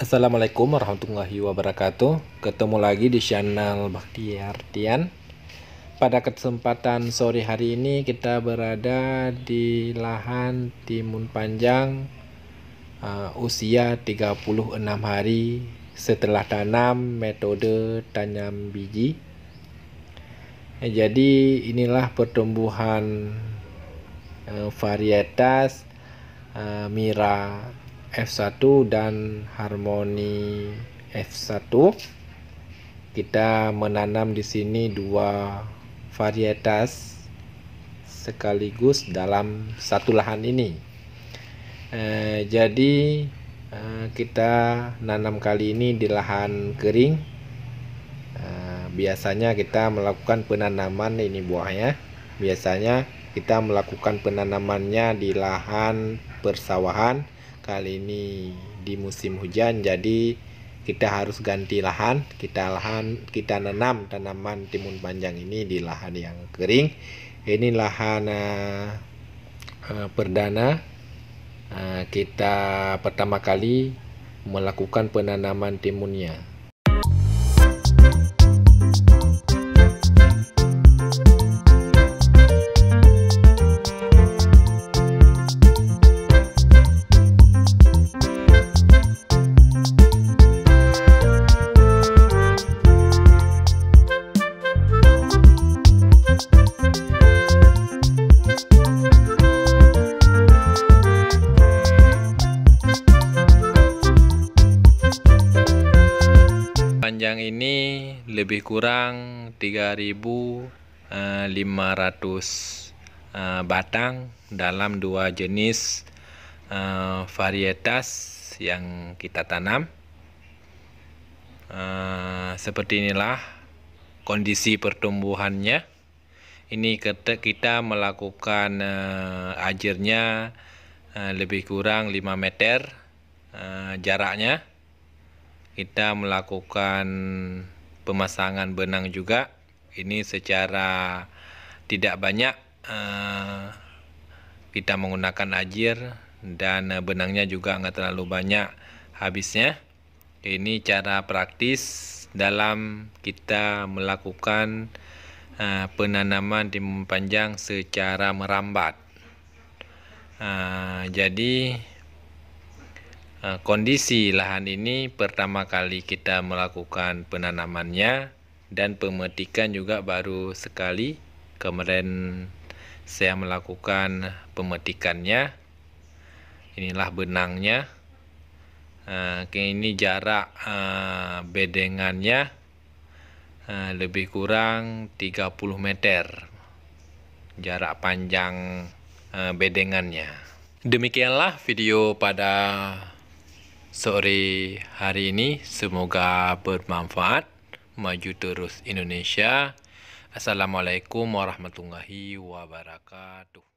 Assalamualaikum warahmatullahi wabarakatuh Ketemu lagi di channel Bakti Artian Pada kesempatan sore hari ini kita berada di lahan timun panjang uh, Usia 36 hari setelah tanam metode tanam biji nah, Jadi inilah pertumbuhan uh, varietas uh, Mira F1 dan harmoni F1 kita menanam di sini dua varietas sekaligus dalam satu lahan ini eh, jadi eh, kita nanam kali ini di lahan kering eh, biasanya kita melakukan penanaman ini buahnya biasanya kita melakukan penanamannya di lahan persawahan kali ini di musim hujan jadi kita harus ganti lahan kita lahan kita nanam tanaman timun panjang ini di lahan yang kering ini lahan uh, perdana uh, kita pertama kali melakukan penanaman timunnya panjang ini lebih kurang 3500 eh, eh, batang dalam dua jenis eh, varietas yang kita tanam seperti inilah kondisi pertumbuhannya ini kita melakukan ajirnya lebih kurang 5 meter jaraknya kita melakukan pemasangan benang juga ini secara tidak banyak eh, kita menggunakan ajir dan eh, benangnya juga nggak terlalu banyak habisnya ini cara praktis dalam kita melakukan eh, penanaman di panjang secara merambat jadi Eh, kondisi lahan ini pertama kali kita melakukan penanamannya dan pemetikan juga baru sekali kemarin saya melakukan pemetikannya inilah benangnya eh, ini jarak eh, bedengannya lebih kurang 30 meter jarak panjang bedengannya demikianlah video pada sore hari ini. Semoga bermanfaat. Maju terus Indonesia. Assalamualaikum warahmatullahi wabarakatuh.